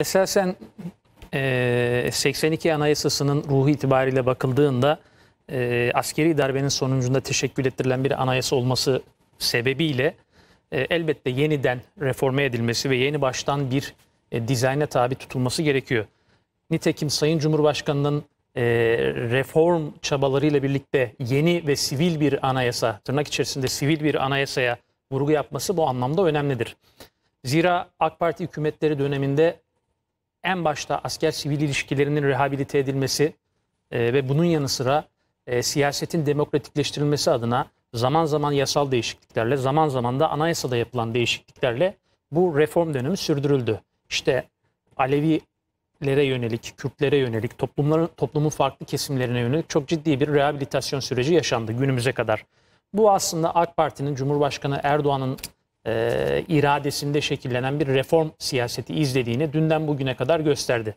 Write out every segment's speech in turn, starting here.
Esasen 82 e, Anayasası'nın ruhu itibariyle bakıldığında e, askeri darbenin sonucunda teşekkül ettirilen bir anayasa olması sebebiyle e, elbette yeniden reforme edilmesi ve yeni baştan bir dizayne tabi tutulması gerekiyor. Nitekim Sayın Cumhurbaşkanı'nın reform çabalarıyla birlikte yeni ve sivil bir anayasa, tırnak içerisinde sivil bir anayasaya vurgu yapması bu anlamda önemlidir. Zira AK Parti hükümetleri döneminde en başta asker-sivil ilişkilerinin rehabilite edilmesi e, ve bunun yanı sıra e, siyasetin demokratikleştirilmesi adına zaman zaman yasal değişikliklerle, zaman zaman da anayasada yapılan değişikliklerle bu reform dönemi sürdürüldü. İşte Alevilere yönelik, Kürtlere yönelik, toplumların, toplumun farklı kesimlerine yönelik çok ciddi bir rehabilitasyon süreci yaşandı günümüze kadar. Bu aslında AK Parti'nin, Cumhurbaşkanı Erdoğan'ın e, iradesinde şekillenen bir reform siyaseti izlediğini dünden bugüne kadar gösterdi.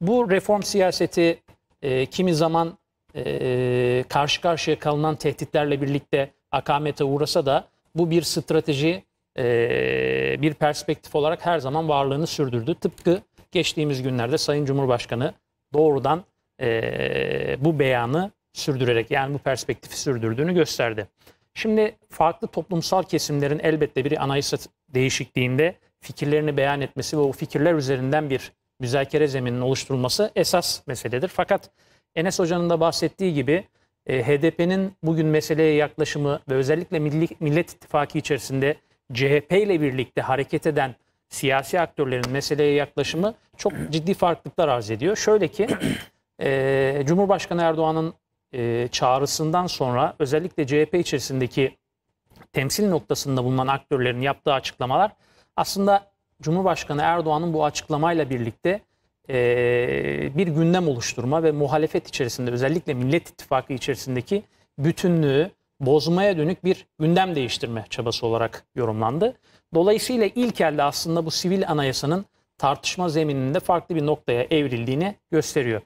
Bu reform siyaseti e, kimi zaman e, karşı karşıya kalınan tehditlerle birlikte akamete uğrasa da bu bir strateji, e, bir perspektif olarak her zaman varlığını sürdürdü. Tıpkı geçtiğimiz günlerde Sayın Cumhurbaşkanı doğrudan e, bu beyanı sürdürerek yani bu perspektifi sürdürdüğünü gösterdi. Şimdi farklı toplumsal kesimlerin elbette bir anayasa değişikliğinde fikirlerini beyan etmesi ve o fikirler üzerinden bir müzakere zemininin oluşturulması esas meseledir. Fakat Enes Hoca'nın da bahsettiği gibi e, HDP'nin bugün meseleye yaklaşımı ve özellikle Milli, Millet İttifakı içerisinde CHP ile birlikte hareket eden siyasi aktörlerin meseleye yaklaşımı çok ciddi farklılıklar arz ediyor. Şöyle ki e, Cumhurbaşkanı Erdoğan'ın e, çağrısından sonra özellikle CHP içerisindeki temsil noktasında bulunan aktörlerin yaptığı açıklamalar aslında Cumhurbaşkanı Erdoğan'ın bu açıklamayla birlikte e, bir gündem oluşturma ve muhalefet içerisinde özellikle Millet İttifakı içerisindeki bütünlüğü bozmaya dönük bir gündem değiştirme çabası olarak yorumlandı. Dolayısıyla ilk elde aslında bu sivil anayasanın tartışma zemininde farklı bir noktaya evrildiğini gösteriyor.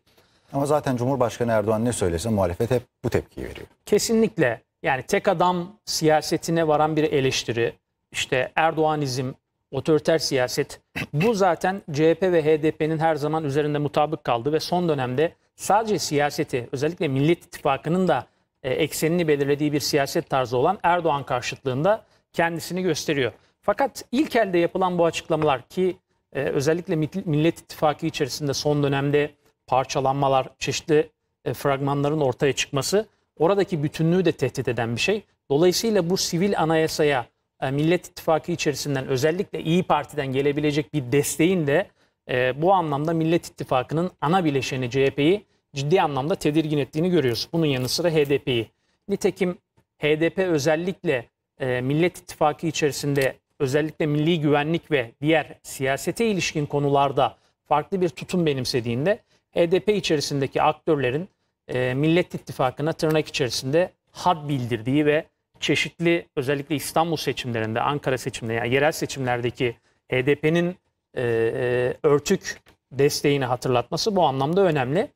Ama zaten Cumhurbaşkanı Erdoğan ne söylese muhalefet hep bu tepkiyi veriyor. Kesinlikle. Yani tek adam siyasetine varan bir eleştiri, işte Erdoğanizm, otoriter siyaset bu zaten CHP ve HDP'nin her zaman üzerinde mutabık kaldı ve son dönemde sadece siyaseti özellikle Millet İttifakı'nın da e, eksenini belirlediği bir siyaset tarzı olan Erdoğan karşıtlığında kendisini gösteriyor. Fakat ilk elde yapılan bu açıklamalar ki e, özellikle Millet İttifakı içerisinde son dönemde parçalanmalar, çeşitli e, fragmanların ortaya çıkması oradaki bütünlüğü de tehdit eden bir şey. Dolayısıyla bu sivil anayasaya e, Millet İttifakı içerisinden özellikle İyi Parti'den gelebilecek bir desteğin de e, bu anlamda Millet İttifakı'nın ana bileşeni CHP'yi ciddi anlamda tedirgin ettiğini görüyoruz. Bunun yanı sıra HDP'yi. Nitekim HDP özellikle Millet İttifakı içerisinde özellikle milli güvenlik ve diğer siyasete ilişkin konularda farklı bir tutum benimsediğinde HDP e içerisindeki aktörlerin e, Millet İttifakı'na tırnak içerisinde had bildirdiği ve çeşitli özellikle İstanbul seçimlerinde, Ankara seçimlerinde, yani yerel seçimlerdeki HDP'nin e, e, e, örtük desteğini hatırlatması bu anlamda önemli.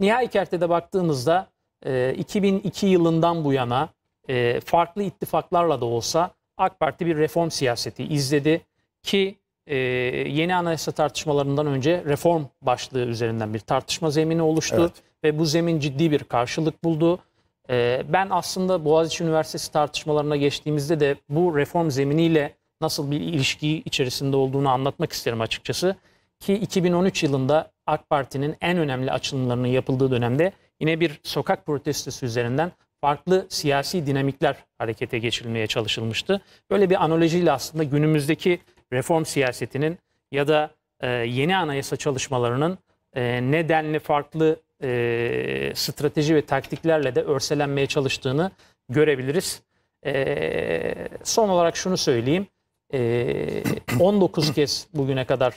Nihai kertede baktığımızda e, 2002 yılından bu yana e, farklı ittifaklarla da olsa AK Parti bir reform siyaseti izledi ki e, yeni anayasa tartışmalarından önce reform başlığı üzerinden bir tartışma zemini oluştu. Evet. Ve bu zemin ciddi bir karşılık buldu. E, ben aslında Boğaziçi Üniversitesi tartışmalarına geçtiğimizde de bu reform zeminiyle nasıl bir ilişki içerisinde olduğunu anlatmak isterim açıkçası. Ki 2013 yılında AK Parti'nin en önemli açılımlarının yapıldığı dönemde yine bir sokak protestosu üzerinden farklı siyasi dinamikler harekete geçirilmeye çalışılmıştı. Böyle bir analojiyle aslında günümüzdeki reform siyasetinin ya da e, yeni anayasa çalışmalarının e, nedenli farklı e, strateji ve taktiklerle de örselenmeye çalıştığını görebiliriz. E, son olarak şunu söyleyeyim. E, 19 kez bugüne kadar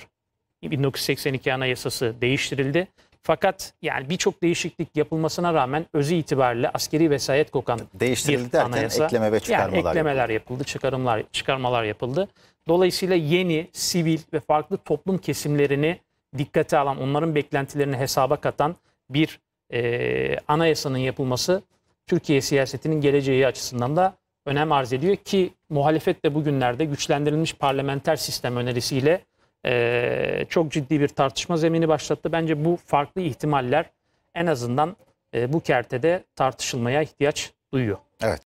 1982 Anayasası değiştirildi. Fakat yani birçok değişiklik yapılmasına rağmen özü itibariyle askeri vesayet kokan değiştirildi bir derken anayasa. ekleme ve çıkarmalar. Yani eklemeler yapıldı, çıkarımlar, çıkarmalar yapıldı. Dolayısıyla yeni, sivil ve farklı toplum kesimlerini dikkate alan, onların beklentilerini hesaba katan bir e, anayasanın yapılması Türkiye siyasetinin geleceği açısından da önem arz ediyor ki muhalefet de bugünlerde güçlendirilmiş parlamenter sistem önerisiyle e, çok ciddi bir tartışma zemini başlattı. Bence bu farklı ihtimaller en azından e, bu kertede tartışılmaya ihtiyaç duyuyor. Evet.